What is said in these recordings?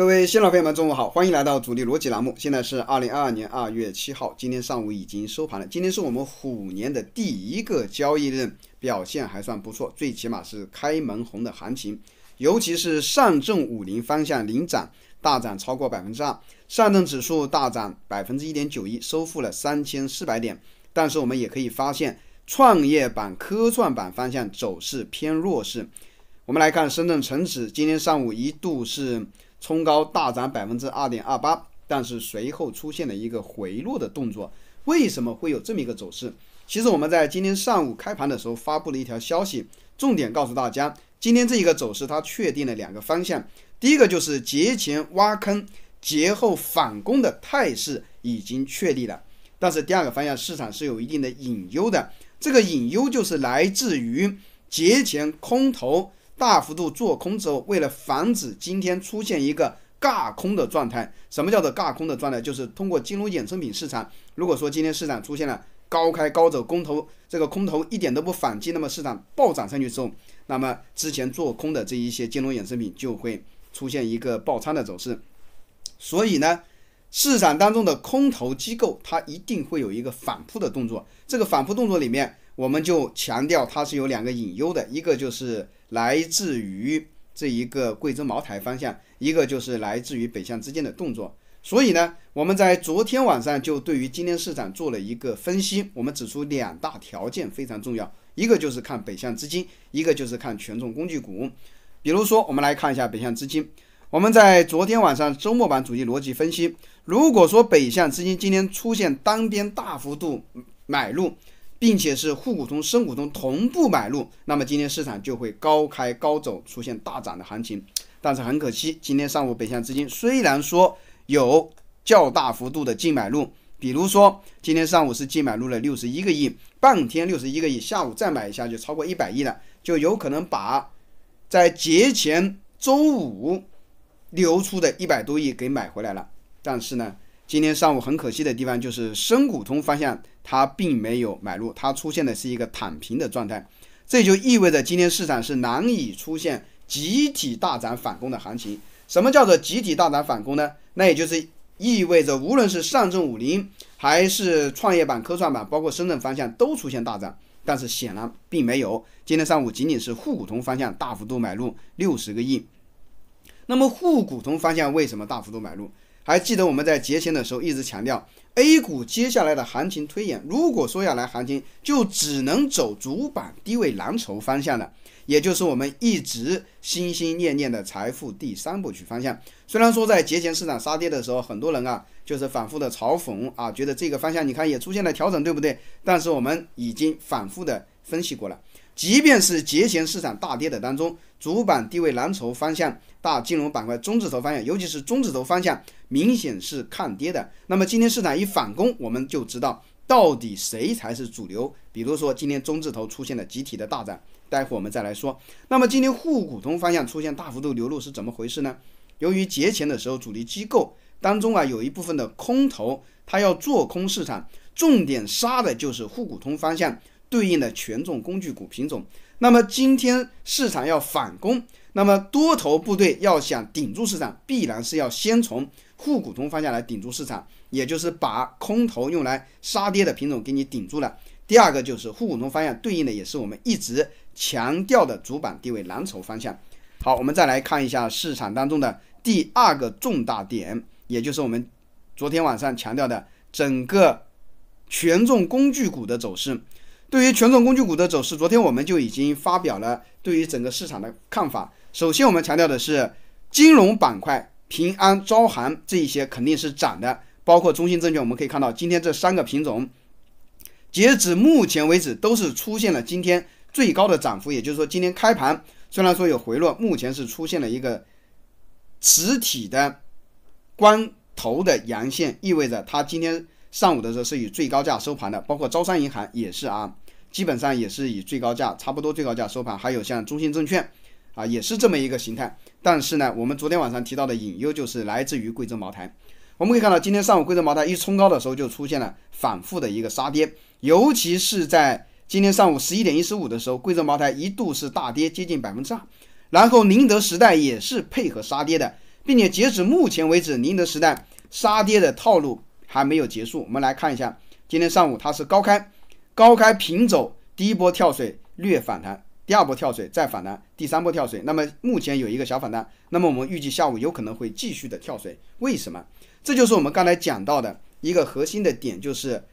各位新老朋友们，中午好，欢迎来到主力逻辑栏目。现在是二零二二年二月七号，今天上午已经收盘了。今天是我们虎年的第一个交易日，表现还算不错，最起码是开门红的行情。尤其是上证五零方向领涨，大涨超过百分之二，上证指数大涨百分之一点九一，收复了三千四百点。但是我们也可以发现，创业板、科创板方向走势偏弱势。我们来看深圳成指，今天上午一度是。冲高大涨百分之二点二八，但是随后出现了一个回落的动作。为什么会有这么一个走势？其实我们在今天上午开盘的时候发布了一条消息，重点告诉大家，今天这一个走势它确定了两个方向。第一个就是节前挖坑、节后反攻的态势已经确立了，但是第二个方向市场是有一定的隐忧的。这个隐忧就是来自于节前空头。大幅度做空之后，为了防止今天出现一个尬空的状态，什么叫做尬空的状态？就是通过金融衍生品市场，如果说今天市场出现了高开高走，空头这个空头一点都不反击，那么市场暴涨上去之后，那么之前做空的这一些金融衍生品就会出现一个爆仓的走势。所以呢，市场当中的空头机构它一定会有一个反扑的动作，这个反扑动作里面。我们就强调它是有两个隐忧的，一个就是来自于这一个贵州茅台方向，一个就是来自于北向资金的动作。所以呢，我们在昨天晚上就对于今天市场做了一个分析，我们指出两大条件非常重要，一个就是看北向资金，一个就是看权重工具股。比如说，我们来看一下北向资金，我们在昨天晚上周末版主题逻辑分析，如果说北向资金今天出现单边大幅度买入。并且是沪股通、深股通同步买入，那么今天市场就会高开高走，出现大涨的行情。但是很可惜，今天上午北向资金虽然说有较大幅度的净买入，比如说今天上午是净买入了六十一个亿，半天六十一个亿，下午再买一下就超过一百亿了，就有可能把在节前周五流出的一百多亿给买回来了。但是呢？今天上午很可惜的地方就是深股通方向它并没有买入，它出现的是一个躺平的状态，这就意味着今天市场是难以出现集体大涨反攻的行情。什么叫做集体大涨反攻呢？那也就是意味着无论是上证五零还是创业板、科创板，包括深圳方向都出现大涨，但是显然并没有。今天上午仅仅是沪股通方向大幅度买入六十个亿，那么沪股通方向为什么大幅度买入？还记得我们在节前的时候一直强调，A 股接下来的行情推演，如果说要来行情，就只能走主板低位蓝筹方向了，也就是我们一直心心念念的财富第三部曲方向。虽然说在节前市场杀跌的时候，很多人啊就是反复的嘲讽啊，觉得这个方向你看也出现了调整，对不对？但是我们已经反复的分析过了。即便是节前市场大跌的当中，主板地位、蓝筹方向、大金融板块、中字头方向，尤其是中字头方向，明显是看跌的。那么今天市场一反攻，我们就知道到底谁才是主流。比如说今天中字头出现了集体的大涨，待会我们再来说。那么今天沪股通方向出现大幅度流入是怎么回事呢？由于节前的时候，主力机构当中啊有一部分的空头，它要做空市场，重点杀的就是沪股通方向。对应的权重工具股品种，那么今天市场要反攻，那么多头部队要想顶住市场，必然是要先从沪股通方向来顶住市场，也就是把空头用来杀跌的品种给你顶住了。第二个就是沪股通方向对应的也是我们一直强调的主板地位蓝筹方向。好，我们再来看一下市场当中的第二个重大点，也就是我们昨天晚上强调的整个权重工具股的走势。对于权重工具股的走势，昨天我们就已经发表了对于整个市场的看法。首先，我们强调的是金融板块，平安、招行这一些肯定是涨的，包括中信证券。我们可以看到，今天这三个品种截止目前为止都是出现了今天最高的涨幅。也就是说，今天开盘虽然说有回落，目前是出现了一个实体的光头的阳线，意味着它今天上午的时候是以最高价收盘的。包括招商银行也是啊。基本上也是以最高价，差不多最高价收盘。还有像中信证券，啊，也是这么一个形态。但是呢，我们昨天晚上提到的隐忧就是来自于贵州茅台。我们可以看到，今天上午贵州茅台一冲高的时候就出现了反复的一个杀跌，尤其是在今天上午十一点一十五的时候，贵州茅台一度是大跌接近百分之二。然后宁德时代也是配合杀跌的，并且截止目前为止，宁德时代杀跌的套路还没有结束。我们来看一下，今天上午它是高开。高开平走，第一波跳水，略反弹；第二波跳水，再反弹；第三波跳水。那么目前有一个小反弹，那么我们预计下午有可能会继续的跳水。为什么？这就是我们刚才讲到的一个核心的点，就是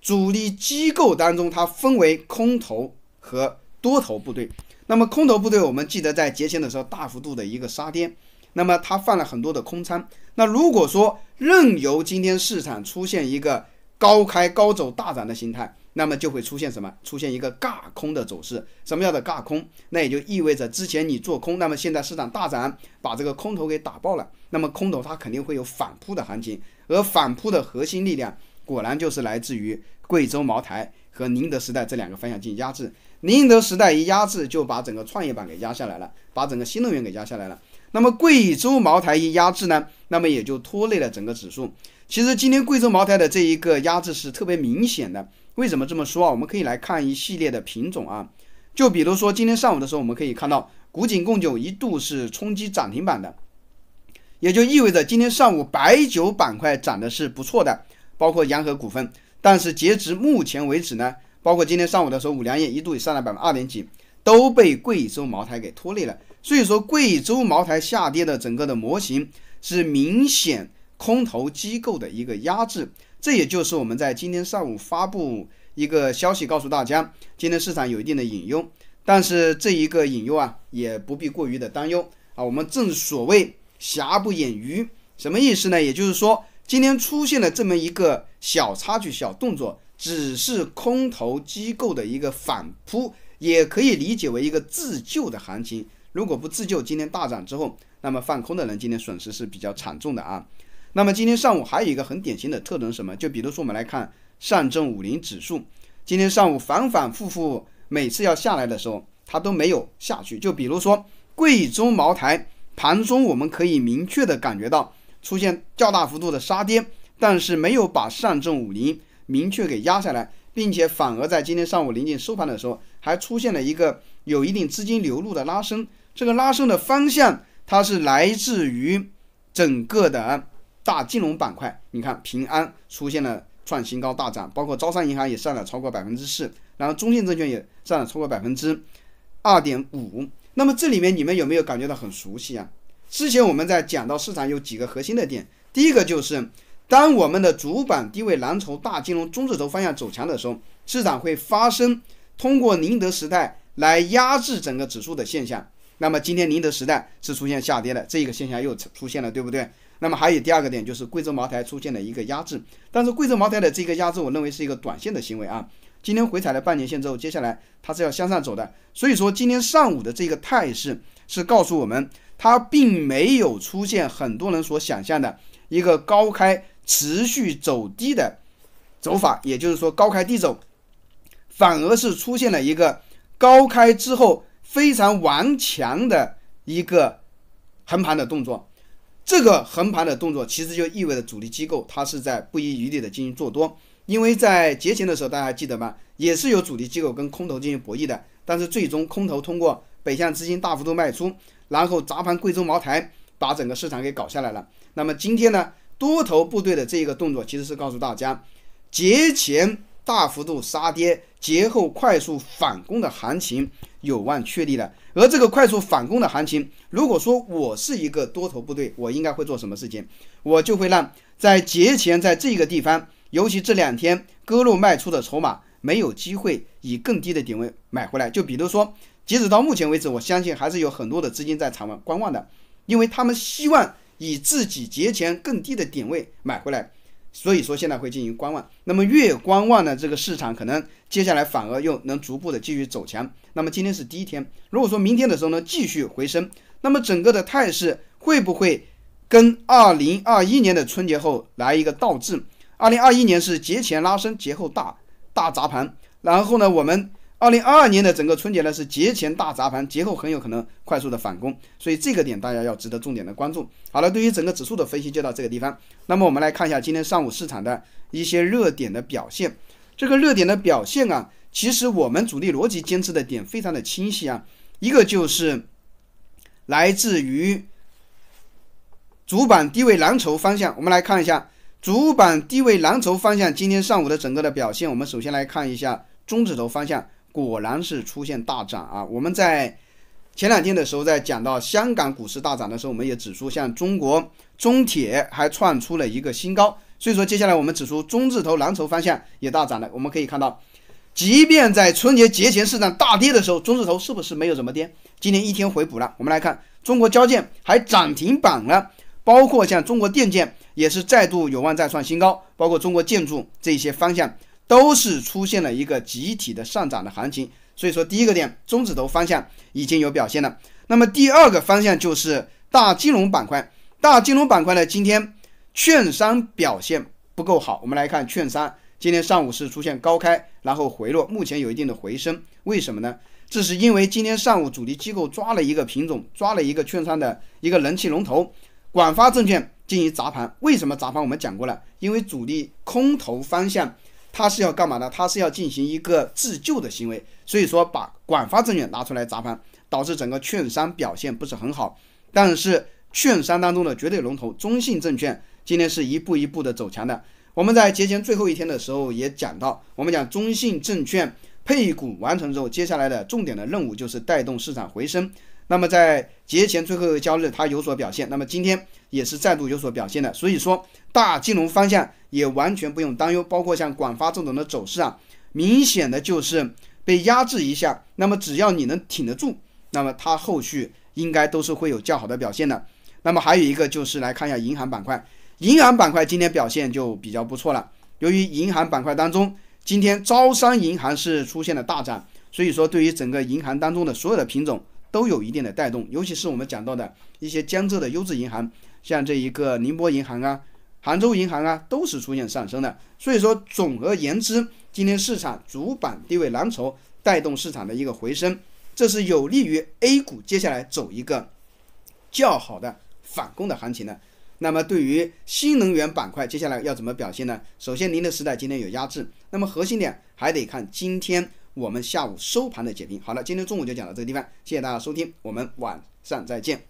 主力机构当中它分为空头和多头部队。那么空头部队，我们记得在节前的时候大幅度的一个杀跌，那么它放了很多的空仓。那如果说任由今天市场出现一个高开高走大涨的形态，那么就会出现什么？出现一个尬空的走势。什么样的尬空？那也就意味着之前你做空，那么现在市场大涨，把这个空头给打爆了。那么空头它肯定会有反扑的行情，而反扑的核心力量，果然就是来自于贵州茅台和宁德时代这两个方向进行压制。宁德时代一压制，就把整个创业板给压下来了，把整个新能源给压下来了。那么贵州茅台一压制呢，那么也就拖累了整个指数。其实今天贵州茅台的这一个压制是特别明显的。为什么这么说啊？我们可以来看一系列的品种啊，就比如说今天上午的时候，我们可以看到古井贡酒一度是冲击涨停板的，也就意味着今天上午白酒板块涨的是不错的，包括洋河股份。但是截止目前为止呢，包括今天上午的时候，五粮液一度上了百分之二点几，都被贵州茅台给拖累了。所以说贵州茅台下跌的整个的模型是明显空头机构的一个压制。这也就是我们在今天上午发布一个消息，告诉大家今天市场有一定的隐忧。但是这一个隐忧啊也不必过于的担忧啊。我们正所谓瑕不掩瑜，什么意思呢？也就是说今天出现了这么一个小插曲、小动作，只是空头机构的一个反扑，也可以理解为一个自救的行情。如果不自救，今天大涨之后，那么放空的人今天损失是比较惨重的啊。那么今天上午还有一个很典型的特征，什么？就比如说我们来看上证五零指数，今天上午反反复复，每次要下来的时候，它都没有下去。就比如说贵州茅台盘中，我们可以明确的感觉到出现较大幅度的杀跌，但是没有把上证五零明确给压下来，并且反而在今天上午临近收盘的时候，还出现了一个有一定资金流入的拉升。这个拉升的方向，它是来自于整个的。大金融板块，你看平安出现了创新高大涨，包括招商银行也上了超过百分之四，然后中信证券也上了超过百分之二点五。那么这里面你们有没有感觉到很熟悉啊？之前我们在讲到市场有几个核心的点，第一个就是当我们的主板低位蓝筹大金融中字头方向走强的时候，市场会发生通过宁德时代来压制整个指数的现象。那么今天宁德时代是出现下跌的，这一个现象又出现了，对不对？那么还有第二个点就是贵州茅台出现了一个压制，但是贵州茅台的这个压制，我认为是一个短线的行为啊。今天回踩了半年线之后，接下来它是要向上走的，所以说今天上午的这个态势是告诉我们，它并没有出现很多人所想象的一个高开持续走低的走法，也就是说高开低走，反而是出现了一个高开之后非常顽强的一个横盘的动作。这个横盘的动作，其实就意味着主力机构它是在不遗余力的进行做多，因为在节前的时候，大家还记得吗？也是有主力机构跟空头进行博弈的，但是最终空头通过北向资金大幅度卖出，然后砸盘贵州茅台，把整个市场给搞下来了。那么今天呢，多头部队的这个动作，其实是告诉大家，节前大幅度杀跌，节后快速反攻的行情。有望确立了，而这个快速反攻的行情，如果说我是一个多头部队，我应该会做什么事情？我就会让在节前，在这个地方，尤其这两天割肉卖出的筹码，没有机会以更低的点位买回来。就比如说，截止到目前为止，我相信还是有很多的资金在场外观望的，因为他们希望以自己节前更低的点位买回来。所以说现在会进行观望，那么越观望呢，这个市场可能接下来反而又能逐步的继续走强。那么今天是第一天，如果说明天的时候呢继续回升，那么整个的态势会不会跟2021年的春节后来一个倒置？2021年是节前拉升，节后大大砸盘，然后呢我们。二零二二年的整个春节呢是节前大砸盘，节后很有可能快速的反攻，所以这个点大家要值得重点的关注。好了，对于整个指数的分析就到这个地方。那么我们来看一下今天上午市场的一些热点的表现。这个热点的表现啊，其实我们主力逻辑坚持的点非常的清晰啊，一个就是来自于主板低位蓝筹方向。我们来看一下主板低位蓝筹方向今天上午的整个的表现。我们首先来看一下中字头方向。果然是出现大涨啊！我们在前两天的时候，在讲到香港股市大涨的时候，我们也指出，像中国中铁还创出了一个新高。所以说，接下来我们指出中字头蓝筹方向也大涨了。我们可以看到，即便在春节节前市场大跌的时候，中字头是不是没有怎么跌？今天一天回补了。我们来看，中国交建还涨停板了，包括像中国电建也是再度有望再创新高，包括中国建筑这些方向。都是出现了一个集体的上涨的行情，所以说第一个点中指头方向已经有表现了。那么第二个方向就是大金融板块，大金融板块呢，今天券商表现不够好。我们来看券商，今天上午是出现高开，然后回落，目前有一定的回升。为什么呢？这是因为今天上午主力机构抓了一个品种，抓了一个券商的一个人气龙头，广发证券进行砸盘。为什么砸盘？我们讲过了，因为主力空头方向。它是要干嘛呢？它是要进行一个自救的行为，所以说把广发证券拿出来砸盘，导致整个券商表现不是很好。但是券商当中的绝对龙头中信证券今天是一步一步的走强的。我们在节前最后一天的时候也讲到，我们讲中信证券配股完成之后，接下来的重点的任务就是带动市场回升。那么在节前最后一个交易日，它有所表现。那么今天也是再度有所表现的。所以说，大金融方向也完全不用担忧。包括像广发这种的走势啊，明显的就是被压制一下。那么只要你能挺得住，那么它后续应该都是会有较好的表现的。那么还有一个就是来看一下银行板块，银行板块今天表现就比较不错了。由于银行板块当中，今天招商银行是出现了大涨，所以说对于整个银行当中的所有的品种。都有一定的带动，尤其是我们讲到的一些江浙的优质银行，像这一个宁波银行啊、杭州银行啊，都是出现上升的。所以说，总而言之，今天市场主板地位蓝筹带动市场的一个回升，这是有利于 A 股接下来走一个较好的反攻的行情的。那么，对于新能源板块接下来要怎么表现呢？首先，宁德时代今天有压制，那么核心点还得看今天。我们下午收盘的解评。好了，今天中午就讲到这个地方，谢谢大家收听，我们晚上再见。